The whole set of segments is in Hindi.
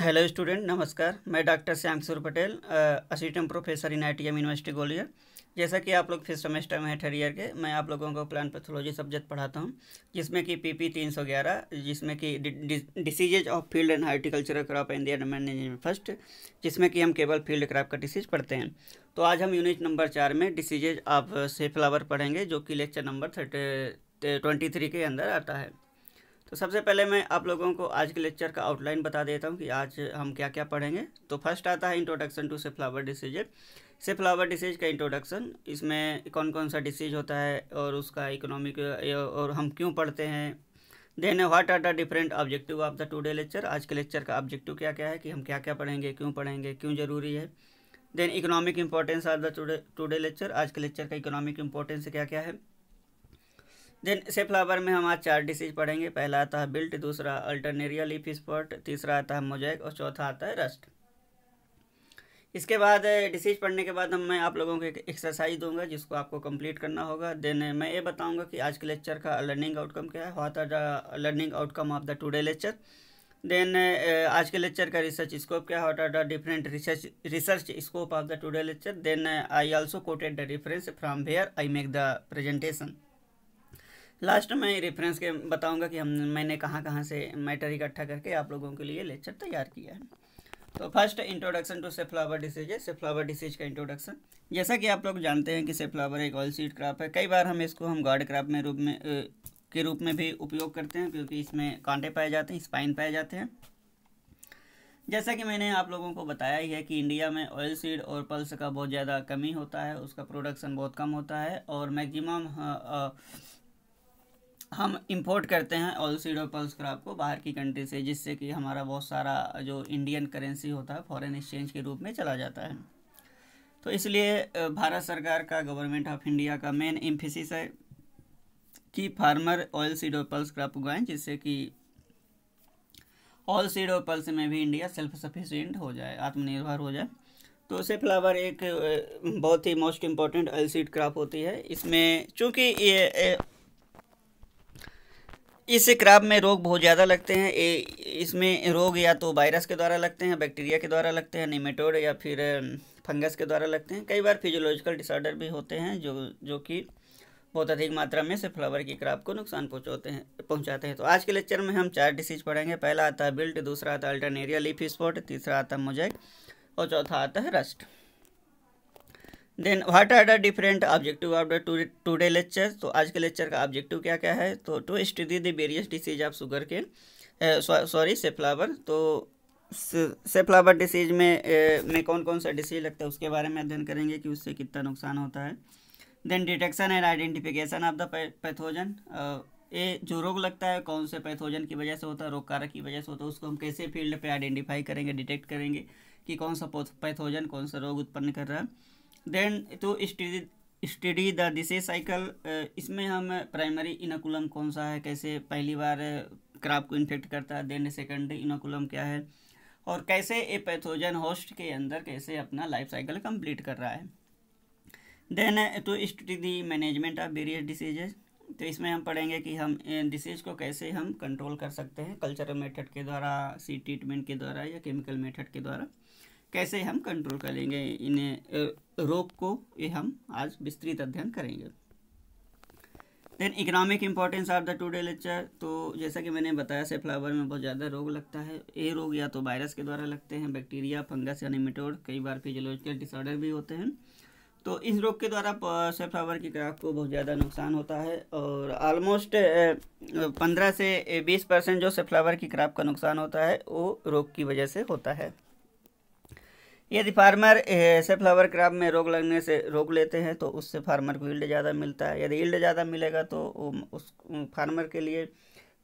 हेलो स्टूडेंट नमस्कार मैं doctor Shyam Patel assistant professor in I T M university Gwalior जैसा कि आप लोग फिफ्थ सेमेस्टर में है थर्ड ईयर के मैं आप लोगों को प्लान पैथोलॉजी सब्जेक्ट पढ़ाता हूँ जिसमें कि पीपी तीन सौ ग्यारह जिसमें कि diseases of field and horticulture crop and their management first जिसमें कि हम केवल फील्ड क्रॉप का डिसीज पढ़ते हैं तो आज हम यूनिट नंबर चार में डिसीजेज ऑफ फ्लावर पढ़ेंगे जो कि lecture number thirty twenty three के अंदर आता है तो सबसे पहले मैं आप लोगों को आज के लेक्चर का आउटलाइन बता देता हूँ कि आज हम क्या क्या पढ़ेंगे तो फर्स्ट आता है introduction to safflower disease से फ्लावर डिसीज का इंट्रोडक्शन इसमें कौन कौन सा डिसीज होता है और उसका इकोनॉमिक और हम क्यों पढ़ते हैं then what are the different objective of the today lecture आज के लेक्चर का ऑब्जेक्टिव क्या क्या है कि हम क्या क्या पढ़ेंगे क्यों पढ़ेंगे क्यों ज़रूरी है then economic importance of the today lecture आज के लेक्चर का इकोनॉमिक इंपॉर्टेंस क्या क्या है देन से फ्लावर में हम आज चार डिसीज पढ़ेंगे पहला आता है बिल्ट दूसरा अल्टरनेरिया इफ स्पॉट तीसरा आता है मोजैक और चौथा आता है रस्ट इसके बाद डिसीज पढ़ने के बाद हम मैं आप लोगों को एक एक्सरसाइज दूंगा जिसको आपको कंप्लीट करना होगा देन मैं ये बताऊंगा कि आज के लेक्चर का लर्निंग आउटकम क्या है what are the learning outcome of the today lecture then आज के लेक्चर का रिसर्च स्कोप क्या है what are the different research research scope of the today lecture then I also quoted the reference from where I make the presentation last में रेफरेंस के बताऊंगा कि हम मैंने कहाँ कहाँ से मैटर इकट्ठा करके आप लोगों के लिए लेक्चर तैयार किया है तो first introduction to safflower disease है सेफ्लावर डिसीज का इंट्रोडक्शन जैसा कि आप लोग जानते हैं कि सेफ्लावर एक ऑयल सीड क्राप है कई बार हम इसको हम गार्ड क्राप में रूप में के रूप में भी उपयोग करते हैं क्योंकि इसमें कांटे पाए जाते हैं स्पाइन पाए जाते हैं जैसा कि मैंने आप लोगों को बताया ही है कि इंडिया में ऑयल सीड और पल्स का बहुत ज़्यादा कमी होता है उसका प्रोडक्शन बहुत कम होता है और मैक्सिमम हम इंपोर्ट करते हैं ऑल सीड और पल्स क्रॉप को बाहर की कंट्री से जिससे कि हमारा बहुत सारा जो इंडियन करेंसी होता है फॉरेन एक्सचेंज के रूप में चला जाता है तो इसलिए भारत सरकार का गवर्नमेंट ऑफ इंडिया का मेन इम्फिसिस है कि फार्मर ऑयल सीड और पल्स क्रॉप उगाएं जिससे कि ऑयल सीड और पल्स में भी इंडिया सेल्फ सफिशियंट हो जाए आत्मनिर्भर हो जाए तो से फ्लावर एक बहुत ही most important oil seed crop होती है इसमें चूँकि ये इस क्रॉप में रोग बहुत ज़्यादा लगते हैं इसमें रोग या तो वायरस के द्वारा लगते हैं बैक्टीरिया के द्वारा लगते हैं निमेटोड या फिर फंगस के द्वारा लगते हैं कई बार फिजियोलॉजिकल डिसऑर्डर भी होते हैं जो जो कि बहुत अधिक मात्रा में से फ्लावर की क्रॉप को नुकसान पहुँचाते हैं पहुँचाते हैं तो आज के लेक्चर में हम चार डिसीज पढ़ेंगे पहला आता है बिल्ट दूसरा आता है अल्टरनेरिया लीफ स्पॉट तीसरा आता है मोजैक और चौथा आता है rust then what are the different objective of the today lecture तो आज के लेक्चर का ऑब्जेक्टिव क्या क्या है तो to study the various disease of sugar के सॉरी से फ्लावर तो से फ्लावर डिसीज में ए, में कौन कौन सा डिसीज लगता है उसके बारे में अध्ययन करेंगे कि उससे कितना नुकसान होता है then detection and identification of the pathogen ये जो रोग लगता है कौन से पैथोजन की वजह से होता है रोग कारक की वजह से होता है उसको हम कैसे फील्ड पे आइडेंटिफाई करेंगे डिटेक्ट करेंगे कि कौन सा पैथोजन कौन सा रोग उत्पन्न कर रहा है then to study study the disease cycle इसमें हम प्राइमरी इनोकुलम कौन सा है कैसे पहली बार क्राप uh, को इन्फेक्ट करता है देन सेकेंड इनोकुलम क्या है और कैसे ए पैथोजन होस्ट के अंदर कैसे अपना लाइफ साइकिल कंप्लीट कर रहा है then to study the management of various diseases तो इसमें हम पढ़ेंगे कि हम डिसीज uh, को कैसे हम कंट्रोल कर सकते हैं कल्चरल मेथड के द्वारा सी ट्रीटमेंट के द्वारा या केमिकल मेथड के द्वारा कैसे हम कंट्रोल करेंगे इन रोग को ये हम आज विस्तृत अध्ययन करेंगे then economic importance of the today lecture तो जैसा कि मैंने बताया से फ्लावर में बहुत ज़्यादा रोग लगता है ये रोग या तो वायरस के द्वारा लगते हैं बैक्टीरिया फंगस या निमिटोड कई बार फिजियोलॉजिकल डिसऑर्डर भी होते हैं तो इस रोग के द्वारा फ्लावर की क्राफ को बहुत ज़्यादा नुकसान होता है और ऑलमोस्ट पंद्रह से बीस परसेंट जो फ्लावर की क्राप का नुकसान होता है वो रोग की वजह से होता है यदि फार्मर ऐसे फ्लावर क्रॉप में रोग लगने से रोक लेते हैं तो उससे फार्मर को ईल्ड ज़्यादा मिलता है यदि ईल्ड ज़्यादा मिलेगा तो उस फार्मर के लिए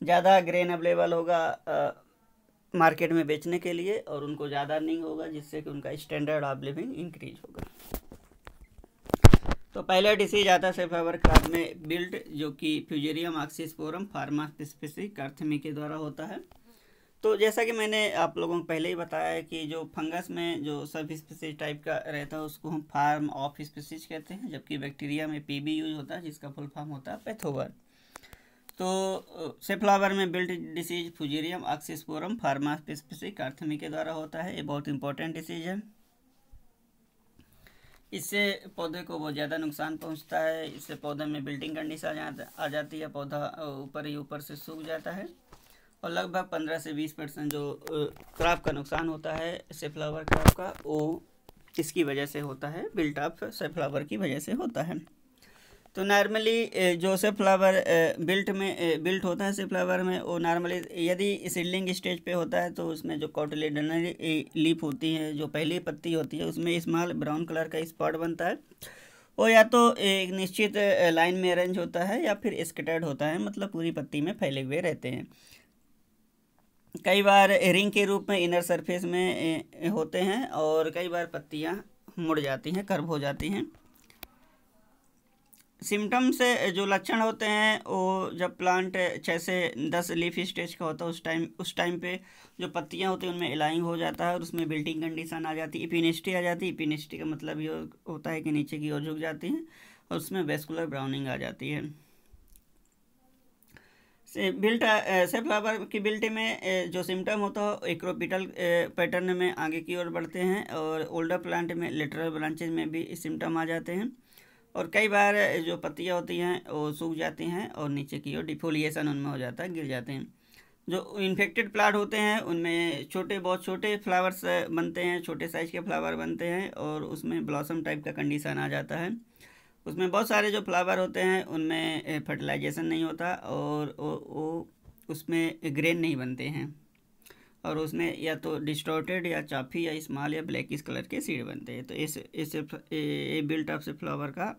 ज़्यादा ग्रेन अवेलेबल होगा मार्केट में बेचने के लिए और उनको ज़्यादा नहीं होगा जिससे कि उनका स्टैंडर्ड ऑफ लिविंग इंक्रीज होगा तो पहला डिसीज आता से फेवर क्रॉप में बिल्ड जो कि Fusarium oxysporum forma specific carthami के द्वारा होता है तो जैसा कि मैंने आप लोगों को पहले ही बताया है कि जो फंगस में जो सब स्पीसीज टाइप का रहता है उसको हम फार्म ऑफ स्पीसीज कहते हैं जबकि बैक्टीरिया में पी यूज होता है जिसका फुल फार्म होता है पैथोवर तो सेफ्लावर में wilt disease Fusarium oxysporum forma specific carthami के द्वारा होता है ये बहुत इंपॉर्टेंट डिसीज है इससे पौधे को बहुत ज़्यादा नुकसान पहुँचता है इससे पौधे में बिल्डिंग कंडीशन आ जाती है पौधा ऊपर ही ऊपर से सूख जाता है और लगभग 15 से 20 परसेंट जो क्रॉप का नुकसान होता है सेफ्लावर क्रॉप का वो इसकी वजह से होता है बिल्ट से सेफ्लावर की वजह से होता है तो नॉर्मली जो से फ्लावर बिल्ट में बिल्ट होता है से फ्लावर में वो नॉर्मली यदि सीडलिंग स्टेज पे होता है तो उसमें जो कॉटलेडनरी लीप होती है जो पहली पत्ती होती है उसमें इस्माल ब्राउन कलर का स्पॉट बनता है वो या तो एक निश्चित लाइन में अरेंज होता है या फिर स्कटर्ड होता है मतलब पूरी पत्ती में फैले हुए रहते हैं कई बार रिंग के रूप में इनर सरफेस में होते हैं और कई बार पत्तियां मुड़ जाती हैं कर्व हो जाती हैं सिम्टम्स जो लक्षण होते हैं वो जब प्लांट छः से दस लीफ स्टेज का होता है उस टाइम उस टाइम पे जो पत्तियां होती हैं उनमें एलाइंग हो जाता है और उसमें बिल्टिंग कंडीशन आ जाती है इपिनिस्टी आ जाती है इपिनिस्टी का मतलब ये होता है कि नीचे की ओर झुक जाती है और उसमें वेस्कुलर ब्राउनिंग आ जाती है से बिल्ट फ्लावर की बिल्ट में जो सिम्टम होता है एक्रोपिटल पैटर्न में आगे की ओर बढ़ते हैं और ओल्डर प्लांट में लेटरल ब्रांचेज में भी सिम्टम आ जाते हैं और कई बार जो पत्तियाँ होती हैं वो सूख जाती हैं और नीचे की ओर डिफोलिएशन उनमें हो जाता है गिर जाते हैं जो इन्फेक्टेड प्लांट होते हैं उनमें छोटे बहुत छोटे फ्लावर्स बनते हैं छोटे साइज़ के फ्लावर बनते हैं और उसमें ब्लॉसम टाइप का कंडीशन आ जाता है उसमें बहुत सारे जो फ्लावर होते हैं उनमें फर्टिलाइजेशन नहीं होता और वो उसमें ग्रेन नहीं बनते हैं और उसमें या तो डिस्टॉर्टेड या चाफी या इस्माल या ब्लैक इस कलर के सीड बनते हैं तो इस इस a wilt of safflower का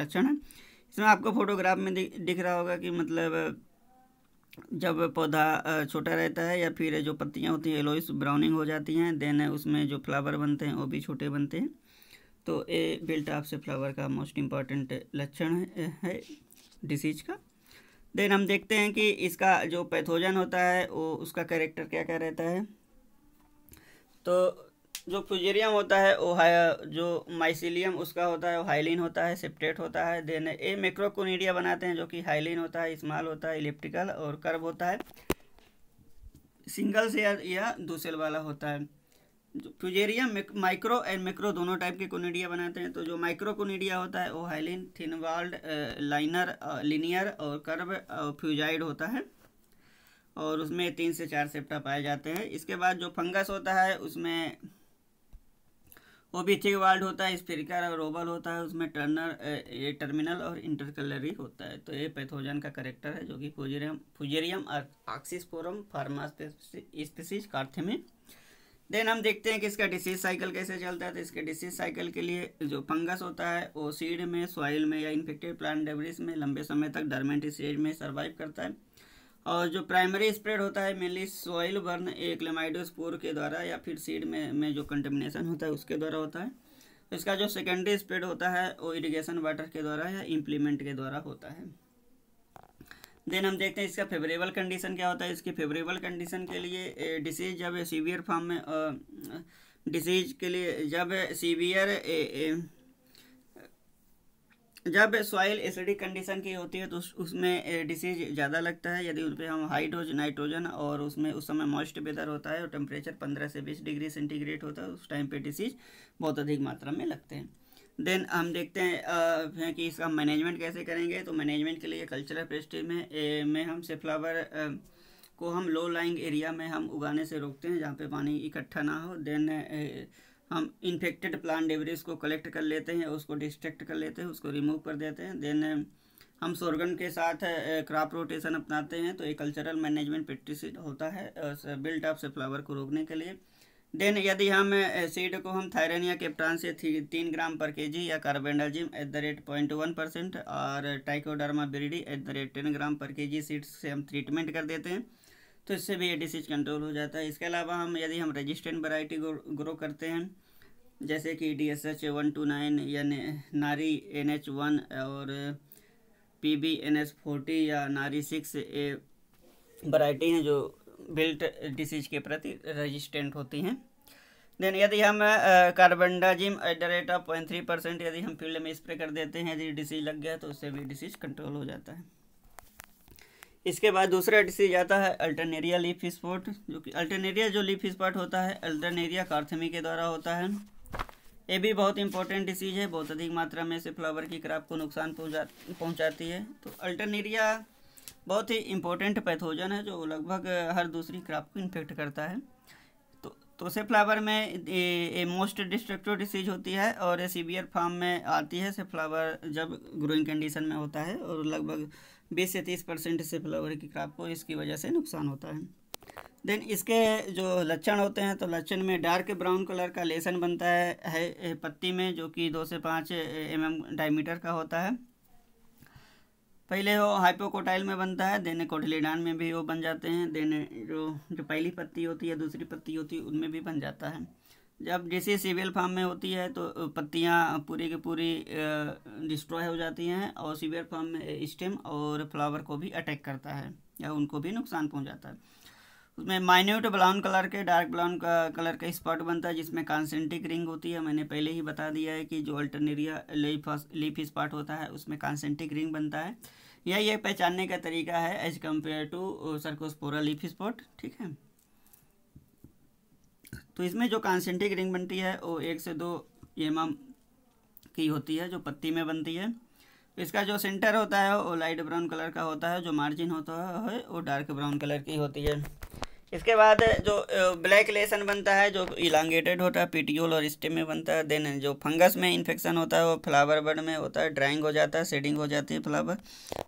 लक्षण है इसमें आपको फोटोग्राफ में दि, दिख रहा होगा कि मतलब जब पौधा छोटा रहता है या फिर जो पत्तियाँ होती हैं येलोइस ब्राउनिंग हो जाती हैं देन उसमें जो फ्लावर बनते हैं वो भी छोटे बनते हैं तो ए बिल्ट से फ्लावर का मोस्ट इम्पॉर्टेंट लक्षण है डिसीज का देन हम देखते हैं कि इसका जो पैथोजन होता है वो उसका कैरेक्टर क्या क्या रहता है तो जो फ्यूजेरियम होता है वो जो माइसिलियम उसका होता है वो हाइलिन होता है सेप्टेट होता है देन ए मेक्रोकोनीडिया बनाते हैं जो कि हाइलिन होता है स्मॉल होता है इलेप्टिकल और कर्व होता है सिंगल से या दूसरे वाला होता है फ्यूजेरियम माइक्रो एंड मैक्रो दोनों टाइप के कोनिडिया बनाते हैं तो जो माइक्रो कोनिडिया होता है वो हाइलिन थिनवाल्ड लाइनर लिनियर और कर्व फ्यूजाइड uh, होता है और उसमें तीन से चार सेप्टा पाए जाते हैं इसके बाद जो फंगस होता है उसमें वो भी थिक वाल्ड होता है स्पेरिकल और ओबल होता है उसमें टर्नर uh, ये टर्मिनल और इंटरकलरी होता है तो ये पैथोजन का करेक्टर है जो कि Fusarium Fusarium oxysporum forma species then हम देखते हैं कि इसका डिसीज साइकिल कैसे चलता है तो इसके डिसीज साइकिल के लिए जो फंगस होता है वो सीड में सॉइल में या इन्फेक्टेड प्लांट डेबरीज में लंबे समय तक डरमेंट स्टेज में सर्वाइव करता है और जो प्राइमरी स्प्रेड होता है मेनली सॉइल बर्न एक लेमाइडोस्पोर के द्वारा या फिर सीड में में जो कंटेमिनेशन होता है उसके द्वारा होता है इसका जो सेकेंडरी स्प्रेड होता है वो इरीगेशन वाटर के द्वारा या इम्प्लीमेंट के द्वारा होता है देन हम देखते हैं इसका फेवरेबल कंडीशन क्या होता है इसकी फेवरेबल कंडीशन के लिए डिसीज जब सीवियर फॉर्म में डिसीज के लिए जब सीवियर जब सॉइल एसिडिक कंडीशन की होती है तो उसमें डिसीज ज़्यादा लगता है यदि उस पर हम हाइड्रोज नाइट्रोजन और उसमें उस समय मॉइस्ट वेदर होता है और टेम्परेचर 15 से 20 डिग्री सेंटीग्रेड होता है उस टाइम पे डिसीज बहुत अधिक मात्रा में लगते हैं देन हम देखते हैं कि इसका मैनेजमेंट कैसे करेंगे तो मैनेजमेंट के लिए कल्चरल पेस्ट्री में ए, में हम से फ्लावर को हम लो लाइंग एरिया में हम उगाने से रोकते हैं जहाँ पे पानी इकट्ठा ना हो देन ए, हम इन्फेक्टेड प्लांट डेवरीज को कलेक्ट कर लेते हैं उसको डिस्ट्रैक्ट कर लेते हैं उसको रिमूव कर देते हैं देन हम सोरगन के साथ क्रॉप रोटेशन अपनाते हैं तो ये कल्चरल मैनेजमेंट प्रैक्टिस होता है बिल्ट अप से फ्लावर को रोकने के लिए देन यदि हम एसिड को हम थायरन या केप्टान से तीन ग्राम पर के जी या carbendazim at the rate point one percent और Trichoderma viride at the rate ten gram पर के जी सीड से हम ट्रीटमेंट कर देते हैं तो इससे भी ये डिसीज कंट्रोल हो जाता है इसके अलावा हम यदि हम रजिस्टेंट वैरायटी ग्रो करते हैं जैसे कि D S H one two nine या नारी एन एच वन और P B N S forty या नारी सिक्स ए वैरायटी हैं जो बिल्ट डिसीज के प्रति रेजिस्टेंट होती हैं देन यदि हम carbendazim at the rate of point three percent यदि हम फील्ड में स्प्रे कर देते हैं यदि डिसीज लग गया तो उससे भी डिसीज कंट्रोल हो जाता है इसके बाद दूसरा डिसीज आता है अल्टरनेरिया लीफ स्पॉट जो कि अल्टरनेरिया जो लीफ स्पॉट होता है अल्टरनेरिया कार्थमी के द्वारा होता है ये भी बहुत इंपॉर्टेंट डिसीज है बहुत अधिक मात्रा में से फ्लावर की क्राप को नुकसान पहुँचा पहुँचाती है तो अल्टरनेरिया बहुत ही इम्पोर्टेंट पैथोजन है जो लगभग हर दूसरी क्रॉप को इन्फेक्ट करता है तो तोसे फ्लावर में ए, मोस्ट डिस्ट्रक्टिव डिसीज होती है और ए सीवियर फार्म में आती है से फ्लावर जब ग्रोइंग कंडीशन में होता है और लगभग 20 से 30 परसेंट से फ्लावर की क्रॉप को इसकी वजह से नुकसान होता है देन इसके जो लक्षण होते हैं तो लक्षण में डार्क ब्राउन कलर का लेसन बनता है, है पत्ती में जो कि दो से पाँच एम एम डायमीटर का होता है पहले वो हाइपोकोटाइल में बनता है देने कोटिलिडान में भी वो बन जाते हैं देने जो जो पहली पत्ती होती है दूसरी पत्ती होती है उनमें भी बन जाता है जब जैसे सीवियल फार्म में होती है तो पत्तियाँ पूरी की पूरी डिस्ट्रॉय हो जाती हैं और सीवियल फार्म में स्टेम और फ्लावर को भी अटैक करता है या उनको भी नुकसान पहुँचाता है उसमें माइन्यूट तो ब्राउन कलर के डार्क ब्राउन कलर का स्पॉट बनता है जिसमें कॉन्सेंट्रिक रिंग होती है मैंने पहले ही बता दिया है कि जो अल्टरनेरिया लीफ लीफ स्पॉट होता है उसमें कॉन्सेंट्रिक रिंग बनता है यह एक पहचानने का तरीका है as compare to Cercospora leaf spot ठीक है तो इसमें जो कॉन्सेंट्रिक रिंग बनती है वो एक से दो एम की होती है जो पत्ती में बनती है इसका जो सेंटर होता है वो लाइट ब्राउन कलर का होता है जो मार्जिन होता है वो डार्क ब्राउन कलर की होती है इसके बाद जो ब्लैक लेसन बनता है जो इलांगेटेड होता है पीटीओल और स्टेम में बनता है देन जो फंगस में इन्फेक्शन होता है वो फ्लावर बर्ड में होता है ड्राइंग हो जाता है शेडिंग हो जाती है फ्लावर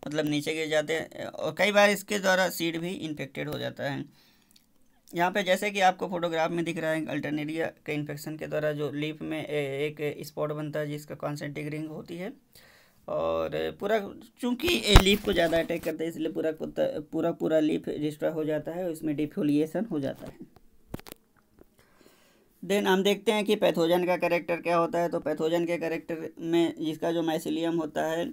मतलब नीचे गिर जाते हैं और कई बार इसके द्वारा सीड भी इन्फेक्टेड हो जाता है यहाँ पे जैसे कि आपको फोटोग्राफ में दिख रहा है अल्टरनेरिया के इन्फेक्शन के द्वारा जो लीफ में एक स्पॉट बनता है जिसका कॉन्सेंट्रिक रिंग होती है और पूरा चूंकि लीफ को ज़्यादा अटैक करता है इसलिए पूरा पूरा पूरा लीफ डिस्ट्रॉय हो जाता है उसमें इसमें हो जाता है देन हम देखते हैं कि पैथोजन का करेक्टर क्या होता है तो पैथोजन के करेक्टर में जिसका जो मैसिलियम होता है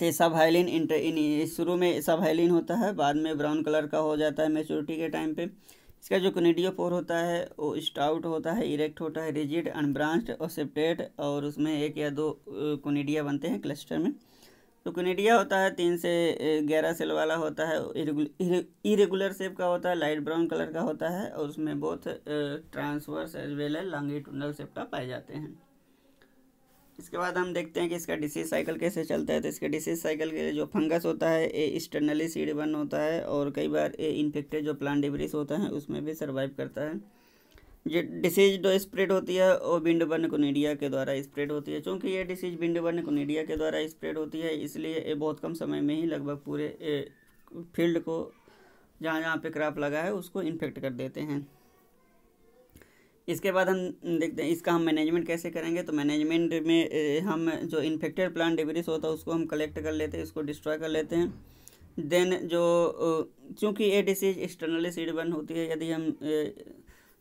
तो सब हाइलिन इंटर इन शुरू में सब हाइलिन होता है बाद में ब्राउन कलर का हो जाता है मेच्योरिटी के टाइम पे इसका जो कनेडियोफोर होता है वो स्टाउट होता है इरेक्ट होता है रिजिड अनब्रांच्ड और सेप्टेट और उसमें एक या दो कनेडिया बनते हैं क्लस्टर में तो कनेडिया होता है तीन से ग्यारह सेल वाला होता है इरेगुलर शेप का होता है लाइट ब्राउन कलर का होता है और उसमें बहुत ट्रांसवर्स एज वेल है लॉन्गिट्यूडनल शेप का पाए जाते हैं इसके बाद हम देखते हैं कि इसका डिसीज साइकिल कैसे चलता है तो इसके डिसीज साइकिल के लिए जो फंगस होता है ए एक्सटर्नली सीड बन होता है और कई बार ए इन्फेक्टेड जो प्लांट डिब्रिस होता है उसमें भी सर्वाइव करता है ये डिसीज जो स्प्रेड होती है वो बिंड बिंडबर्न कोनीडिया के द्वारा स्प्रेड होती है चूँकि ये डिसीज बिंड बिंडबर्न कोनीडिया के द्वारा स्प्रेड होती है इसलिए ये बहुत कम समय में ही लगभग पूरे फील्ड को जहाँ जहाँ पे क्रॉप लगा है उसको इन्फेक्ट कर देते हैं इसके बाद हम देखते हैं इसका हम मैनेजमेंट कैसे करेंगे तो मैनेजमेंट में हम जो इन्फेक्टेड प्लांट डिब्रिस होता है उसको हम कलेक्ट कर लेते हैं इसको डिस्ट्रॉय कर लेते हैं देन जो चूँकि ये डिसीज एक्सटर्नली सीड बर्न होती है यदि हम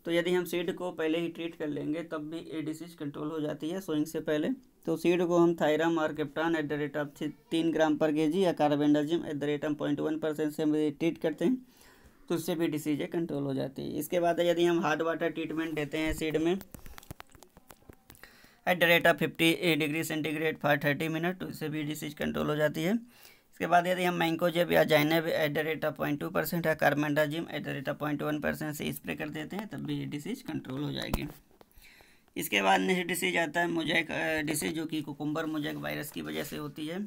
तो यदि हम सीड को पहले ही ट्रीट कर लेंगे तब भी ये डिसीज कंट्रोल हो जाती है सोइंग से पहले तो सीड को हम थायराम और captan at the rate of तीन ग्राम पर के जी या carbendazim at the rate of point one percent से हम ट्रीट करते हैं तो उससे भी डिसीजें कंट्रोल हो जाती है इसके बाद यदि हम हार्ड वाटर ट्रीटमेंट देते हैं सीड में at the rate of fifty degree centigrade for thirty minute तो उससे भी डिसीज कंट्रोल हो जाती है इसके बाद यदि हम मैंकोजेब या zineb at the rate of point two percent या carbendazim at the rate of point one percent से स्प्रे कर देते हैं तब भी डिसीज कंट्रोल हो जाएगी इसके बाद नेक्स्ट डिसीज आता है मोजैक डिसीज जो कि कुकुम्बर मोजैक वायरस की वजह से होती है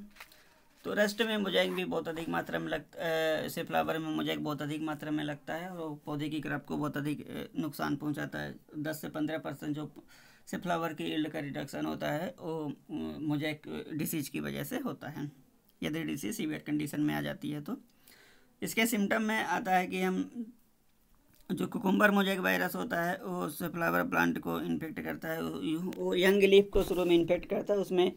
तो रेस्ट में मोजाइक भी बहुत अधिक मात्रा में है इसे फ्लावर में मोजाइक बहुत अधिक मात्रा में लगता है और पौधे की क्रप को बहुत अधिक नुकसान पहुंचाता है दस से पंद्रह परसेंट जो से फ्लावर की इल्ड का रिडक्शन होता है वो मोजाइक डिसीज की वजह से होता है यदि डिसीज सीवियर कंडीशन में आ जाती है तो इसके सिम्टम में आता है कि हम जो कुकुम्बर मोजाइक वायरस होता है वो फ्लावर प्लांट को इन्फेक्ट करता है वो यंग लीफ को शुरू में इन्फेक्ट करता है उसमें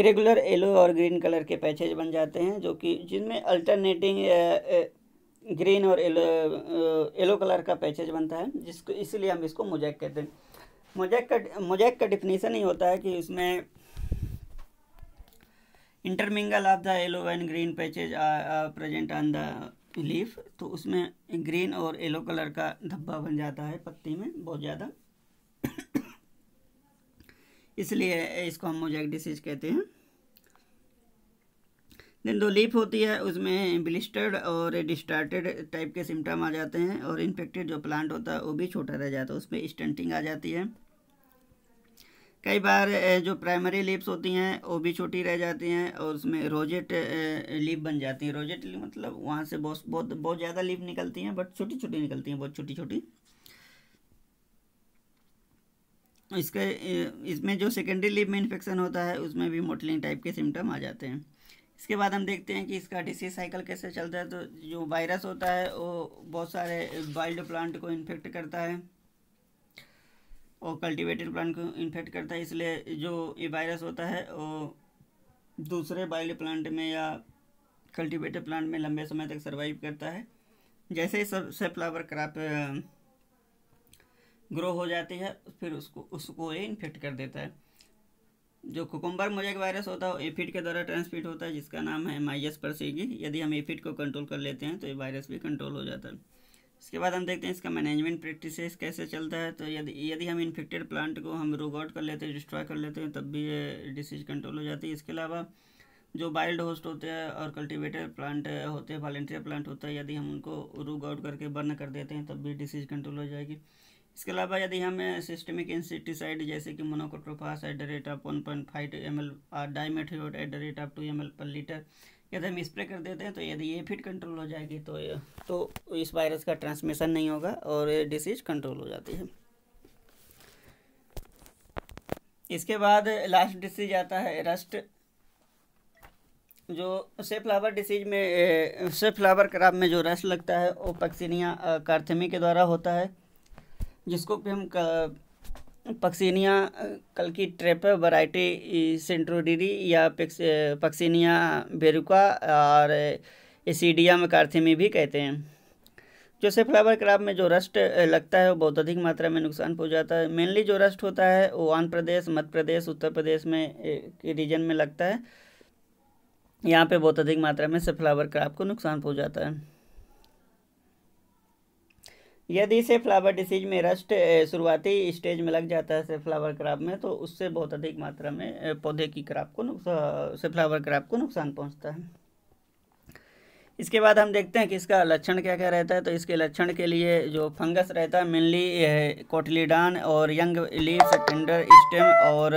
इरेगुलर येलो और ग्रीन कलर के पैचेज बन जाते हैं जो कि जिनमें अल्टरनेटिंग ग्रीन और येलो येलो कलर का पैचेज बनता है जिसको इसीलिए हम इसको मोजैक कहते हैं मोजैक का मोजैक का डिफिनीसन ही होता है कि उसमें intermingle of the yellow and green patches present on the leaf तो उसमें ग्रीन और येलो कलर का धब्बा बन जाता है पत्ती में बहुत ज़्यादा इसलिए इसको हम मोजैक डिसीज कहते हैं दिन दो लीप होती है उसमें ब्लिस्टर्ड और डिस्टार्टेड टाइप के सिम्टम आ जाते हैं और इन्फेक्टेड जो प्लांट होता है वो भी छोटा रह जाता है उसमें स्टंटिंग आ जाती है कई बार जो प्राइमरी लिप्स होती हैं वो भी छोटी रह जाती हैं और उसमें रोजेट लिप बन जाती है रोजेट मतलब वहाँ से बहुत बहुत बहुत ज़्यादा लिप निकलती हैं बट छोटी छोटी निकलती हैं बहुत छोटी छोटी इसके इसमें जो सेकेंडरी लिप में इन्फेक्शन होता है उसमें भी मोटलिंग टाइप के सिम्टम आ जाते हैं इसके बाद हम देखते हैं कि इसका डिसीज साइकिल कैसे चलता है तो जो वायरस होता है वो बहुत सारे वाइल्ड प्लांट को इन्फेक्ट करता है और कल्टिवेटेड प्लांट को इन्फेक्ट करता है इसलिए जो ये वायरस होता है वो दूसरे वाइल्ड प्लांट में या कल्टिवेटेड प्लांट में लंबे समय तक सर्वाइव करता है जैसे ही सबसे फ्लावर क्राप ग्रो हो जाती है फिर उसको उसको ये इन्फेक्ट कर देता है जो कोकम्बर मोजेक वायरस होता है एफिड के द्वारा ट्रांसमिट होता है जिसका नाम है पर सीगी यदि हम एफिड को कंट्रोल कर लेते हैं तो ये वायरस भी कंट्रोल हो जाता है इसके बाद हम देखते हैं इसका मैनेजमेंट प्रैक्टिस कैसे चलता है तो यदि यदि हम इन्फेक्टेड प्लांट को हम रोग आउट कर लेते हैं डिस्ट्रॉय कर लेते हैं तब भी ये डिसीज कंट्रोल हो जाती है इसके अलावा जो वाइल्ड होस्ट होते हैं और कल्टिवेटेड प्लांट होते हैं वॉलेंटियर प्लांट होता है यदि हम उनको रोग आउट करके बर्न कर देते हैं तब भी डिसीज कंट्रोल हो जाएगी इसके अलावा यदि हम सिस्टमिक इंसेक्टिसाइड जैसे कि monocrotophos at the rate of one point five M L और at the rate of two M L per litre यदि हम स्प्रे कर देते हैं तो यदि ये फिट कंट्रोल हो जाएगी तो तो इस वायरस का ट्रांसमिशन नहीं होगा और डिसीज कंट्रोल हो जाती है इसके बाद लास्ट डिसीज आता है रस्ट जो से फ्लावर डिसीज में से फ्लावर क्राप में जो रस लगता है वो पक्सिनिया कार्थेमी uh, के द्वारा होता है जिसको भी हम पक्सीनिया कल की ट्रेप वराइटी सेंट्रोडीरी या पक्सीनिया बेरुका और एसीडिया मकार्थेमी भी कहते हैं जो से फ्लावर क्राप में जो रस्ट लगता है वो बहुत अधिक मात्रा में नुकसान पहुंचाता है मेनली जो रस्ट होता है वो आंध्र प्रदेश मध्य प्रदेश उत्तर प्रदेश में के रीजन में लगता है यहाँ पे बहुत अधिक मात्रा में से फ्लावर क्राप को नुकसान पहुंचाता है यदि से फ्लावर डिसीज में रस्ट शुरुआती स्टेज में लग जाता है से फ्लावर क्राप में तो उससे बहुत अधिक मात्रा में पौधे की क्राप को नुकसान से फ्लावर क्राप को नुकसान पहुंचता है इसके बाद हम देखते हैं कि इसका लक्षण क्या क्या रहता है तो इसके लक्षण के लिए जो फंगस रहता है मेनली कोटलीडान और यंग लीव टेंडर स्टेम और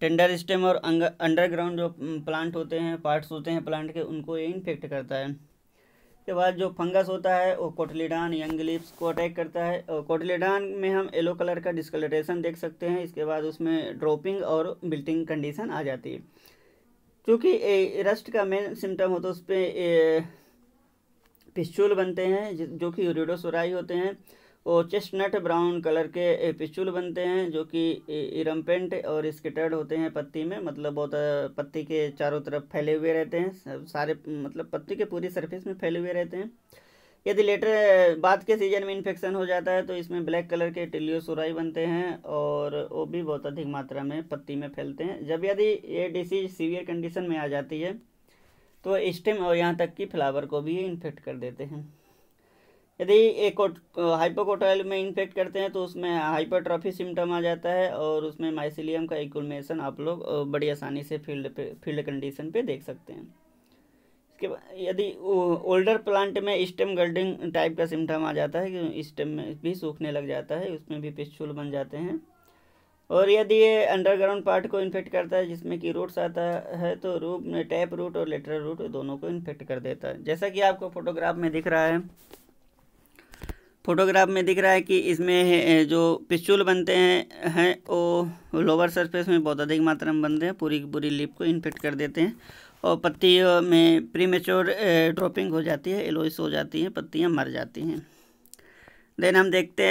टेंडर स्टेम और अंडरग्राउंड जो प्लांट होते हैं पार्ट्स होते हैं प्लांट के उनको ये इन्फेक्ट करता है उसके बाद जो फंगस होता है वो कोटलीडान यंग लिप्स को अटैक करता है और कोटलीडान में हम येलो कलर का डिस्कलरेशन देख सकते हैं इसके बाद उसमें ड्रॉपिंग और बिल्टिंग कंडीशन आ जाती है चूँकि रस्ट का मेन सिम्टम हो तो उस पर पिस्चूल बनते हैं जो कि यूरिडोसोराई होते हैं वो चेस्टनट ब्राउन कलर के पिचुल बनते हैं जो कि इरमपेंट और स्केटर्ड होते हैं पत्ती में मतलब बहुत पत्ती के चारों तरफ फैले हुए रहते हैं सारे मतलब पत्ती के पूरी सरफेस में फैले हुए रहते हैं यदि लेटर बाद के सीजन में इन्फेक्शन हो जाता है तो इसमें ब्लैक कलर के टिलियोसोराई बनते हैं और वो भी बहुत अधिक मात्रा में पत्ती में फैलते हैं जब यदि ये डिसीज सीवियर कंडीशन में आ जाती है तो स्टेम और यहाँ तक कि फ्लावर को भी इन्फेक्ट कर देते हैं यदि एक हाइपोकोटाइल में इन्फेक्ट करते हैं तो उसमें हाइपरट्रॉफी सिम्टम आ जाता है और उसमें माइसिलियम का इक्वलमेशन आप लोग बड़ी आसानी से फील्ड पे फील्ड कंडीशन पे देख सकते हैं इसके बाद यदि ओल्डर प्लांट में स्टेम गर्डिंग टाइप का सिम्टम आ जाता है कि स्टेम में भी सूखने लग जाता है उसमें भी पिस्चुल बन जाते हैं और यदि ये अंडरग्राउंड पार्ट को इन्फेक्ट करता है जिसमें कि रूट्स आता है तो रूट टैप रूट और लेटरल रूट दोनों को इन्फेक्ट कर देता है जैसा कि आपको फोटोग्राफ में दिख रहा है फोटोग्राफ में दिख रहा है कि इसमें जो पिस्चुल बनते हैं हैं वो लोअर सरफेस में बहुत अधिक मात्रा में बनते हैं पूरी पूरी लिप को इन्फेक्ट कर देते हैं और पत्तियों में प्री मेच्योर ड्रॉपिंग हो जाती है एलोइस हो जाती है पत्तियाँ मर जाती हैं देन हम देखते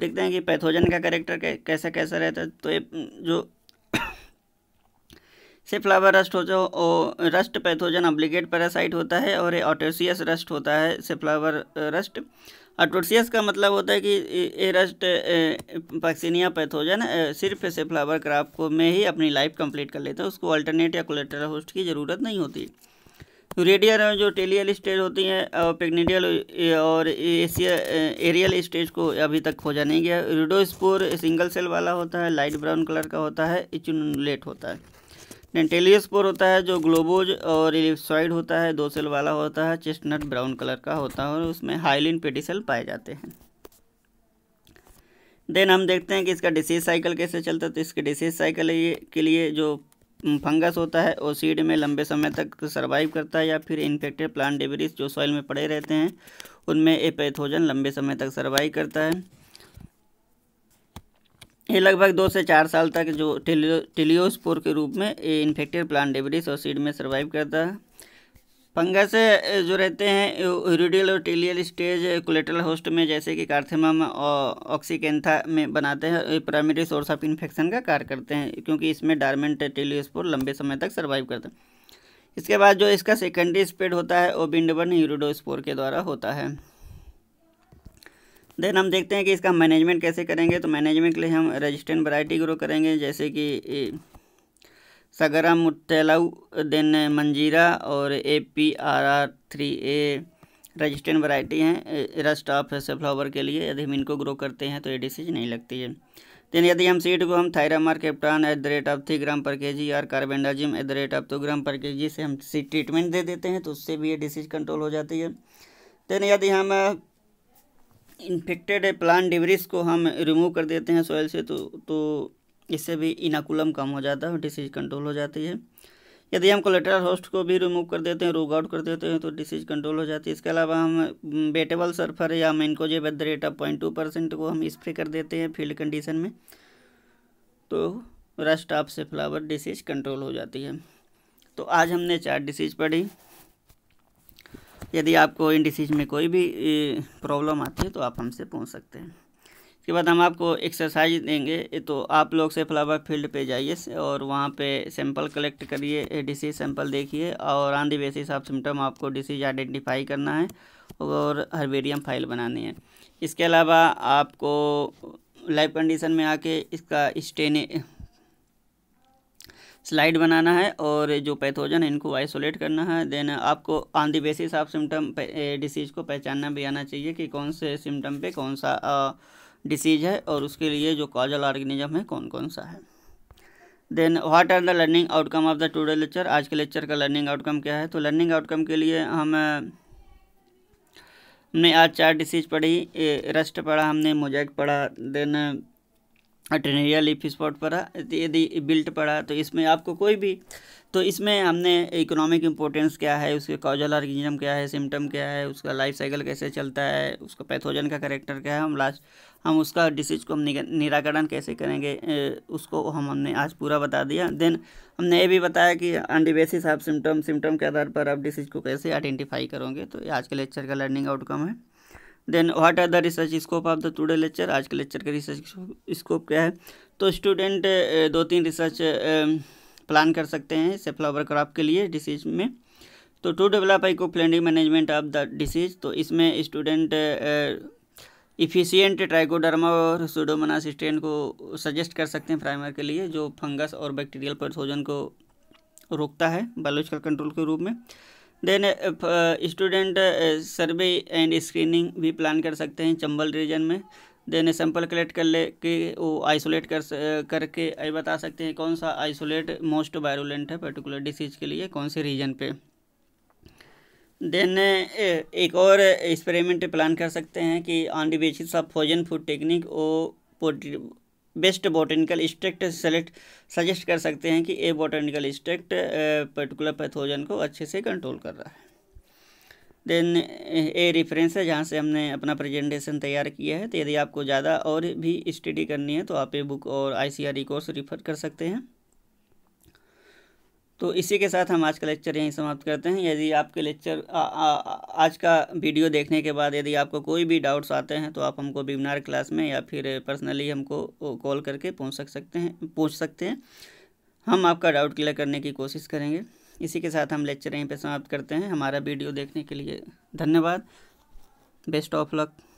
देखते हैं कि पैथोजन का करेक्टर कैसा कैसा रहता है तो ये जो से फ्लावर रस्ट हो जो ओ, रस्ट पैथोजन अब्लिकेट पैरासाइट होता है और ये ऑटोसियस रस्ट होता है से फ्लावर रस्ट अट्रोसियस का मतलब होता है कि एरस्ट पक्सिनिया पैथोजन सिर्फ फ्लावर क्राप को में ही अपनी लाइफ कंप्लीट कर लेते हैं उसको अल्टरनेट या कोलेटर होस्ट की ज़रूरत नहीं होती रेडियर जो टेलियल स्टेज होती हैं और पेग्नेडियल और एशिया एरियल स्टेज को अभी तक खोजा नहीं गया रिडोस्पोर सिंगल सेल वाला होता है लाइट ब्राउन कलर का होता है इचुनलेट होता है डेंटेलियस पोर होता है जो ग्लोबोज और इलिप्सॉइड होता है दो सेल वाला होता है चेस्टनट ब्राउन कलर का होता है और उसमें हाइलिन पेटिसल पाए जाते हैं देन हम देखते हैं कि इसका डिसीज साइकिल कैसे चलता है तो इसके डिसीज साइकिल के लिए जो फंगस होता है वो सीड में लंबे समय तक सर्वाइव करता है या फिर इन्फेक्टेड प्लांट डिबरीज जो सॉइल में पड़े रहते हैं उनमें ए पैथोजन लंबे समय तक सर्वाइव करता है ये लगभग दो से चार साल तक जो टेलियो टेलियोस्पोर के रूप में ये इन्फेक्टेड प्लांट डेबरिस और सीड में सर्वाइव करता है फंगस जो रहते हैं यूरिडियल और टेलियल स्टेज कोलेट्रल होस्ट में जैसे कि कार्थेमम और ऑक्सीकेंथा में बनाते हैं ये प्राइमरी सोर्स ऑफ इन्फेक्शन का कार्य करते हैं क्योंकि इसमें डारमेंट टेलियोस्पोर लंबे समय तक सर्वाइव करते हैं इसके बाद जो इसका सेकेंडरी स्पेड होता है वो बिंडबर्न यूरिडोस्पोर के द्वारा होता है देन हम देखते हैं कि इसका मैनेजमेंट कैसे करेंगे तो मैनेजमेंट के लिए हम रजिस्टेंट वराइटी ग्रो करेंगे जैसे कि सगरा मुतलाउ देन मंजीरा और A P R R three A resistant variety हैं रस्ट ऑफ से फ्लावर के लिए यदि हम इनको ग्रो करते हैं तो ये डिसीज नहीं लगती है देन यदि हम सीड को हम thiram or captan at the rate of three gram पर के जी और carbendazim at the rate of two gram पर के जी से हम सीड ट्रीटमेंट दे देते हैं तो उससे भी ये डिसीज कंट्रोल हो जाती है देन यदि हम इन्फेक्टेड प्लांट डिब्रिस को हम रिमूव कर देते हैं सॉइल से तो तो इससे भी इनाकुलम कम हो जाता है डिसीज कंट्रोल हो जाती है यदि हम कोलेट्रल होस्ट को भी रिमूव कर देते हैं रोग आउट कर देते हैं तो डिसीज कंट्रोल हो जाती है इसके अलावा हम बेटेबल सर्फर या mancozeb at the rate of point two percent को हम स्प्रे कर देते हैं फील्ड कंडीशन में तो रस्ट ऑफ से फ्लावर डिसीज कंट्रोल हो जाती है तो आज हमने चार डिसीज पढ़ी यदि आपको इन डिसीज में कोई भी प्रॉब्लम आती है तो आप हमसे पूछ सकते हैं इसके बाद हम आपको एक्सरसाइज देंगे तो आप लोग से फ्लावर फील्ड पे जाइए और वहाँ पे सैंपल कलेक्ट करिए डिसीज सैंपल देखिए और ऑन बेसिस ऑफ सिम्टम आपको डिसीज आइडेंटिफाई करना है और हर्बेरियम फाइल बनानी है इसके अलावा आपको लाइव कंडीशन में आके इसका स्टेन स्लाइड बनाना है और जो पैथोजन है इनको आइसोलेट करना है देन आपको on the basis of symptom disease को पहचानना भी आना चाहिए कि कौन से सिम्टम पे कौन सा डिसीज़ है और उसके लिए जो कॉजल ऑर्गेनिज्म है कौन कौन सा है then what are the learning outcome of the today lecture आज के लेक्चर का लर्निंग आउटकम क्या है तो लर्निंग आउटकम के लिए हम हमने आज चार डिसीज पढ़ी रस्ट पढ़ा हमने मोजैक पढ़ा देन टेनेरिया लीफ स्पॉट पड़ा यदि बिल्ट पड़ा तो इसमें आपको कोई भी तो इसमें हमने इकोनॉमिक इम्पोर्टेंस क्या है उसके कॉजल आर्गिजम क्या है सिम्टम क्या है उसका लाइफ साइकिल कैसे चलता है उसका पैथोजन का करेक्टर क्या है हम लास्ट हम उसका डिसीज को हम निराकरण कैसे करेंगे उसको हम हमने आज पूरा बता दिया देन हमने ये भी बताया कि अंडी बेसिस आप सिम्टम सिम्टम के आधार पर आप डिसीज को कैसे आइडेंटिफाई करोगे तो आज के लेक्चर का लर्निंग आउटकम है then what are the research scope of the today lecture आज के लेक्चर का रिसर्च स्कोप क्या है तो स्टूडेंट eh, दो तीन रिसर्च प्लान eh, um, कर सकते हैं से फ्लावर क्रॉप के लिए डिसीज में तो टू डेवलप आई को planning management of the disease तो इसमें स्टूडेंट इफिशियंट ट्राइकोडर्मा और सूडोमोनास स्ट्रेन को सजेस्ट कर सकते हैं प्राइमर के लिए जो फंगस और बैक्टीरियल परसोजन को रोकता है बायोलॉजिकल कंट्रोल के रूप में then student survey and screening भी प्लान कर सकते हैं चंबल रीजन में देन सैंपल कलेक्ट कर ले के वो आइसोलेट कर uh, करके ये बता सकते हैं कौन सा आइसोलेट मोस्ट वायरुलेंट है पर्टिकुलर डिसीज के लिए कौन से रीजन पे देन uh, एक और एक्सपेरिमेंट प्लान कर सकते हैं कि on the basis of poisoned food technique वो best botanical extract select suggest कर सकते हैं कि a botanical extract particular pathogen को अच्छे से कंट्रोल कर रहा है देन ए रेफरेंस है जहाँ से हमने अपना प्रेजेंटेशन तैयार किया है तो यदि आपको ज़्यादा और भी स्टडी करनी है तो आप ए बुक और I C R e course refer कर सकते हैं तो इसी के साथ हम आज का लेक्चर यहीं समाप्त करते हैं यदि आपके लेक्चर आज का वीडियो देखने के बाद यदि आपको कोई भी डाउट्स आते हैं तो आप हमको वेबिनार क्लास में या फिर पर्सनली हमको कॉल करके पूछ सक सकते हैं पूछ सकते हैं हम आपका डाउट क्लियर करने की कोशिश करेंगे इसी के साथ हम लेक्चर यहीं पर समाप्त करते हैं हमारा वीडियो देखने के लिए धन्यवाद बेस्ट ऑफ लक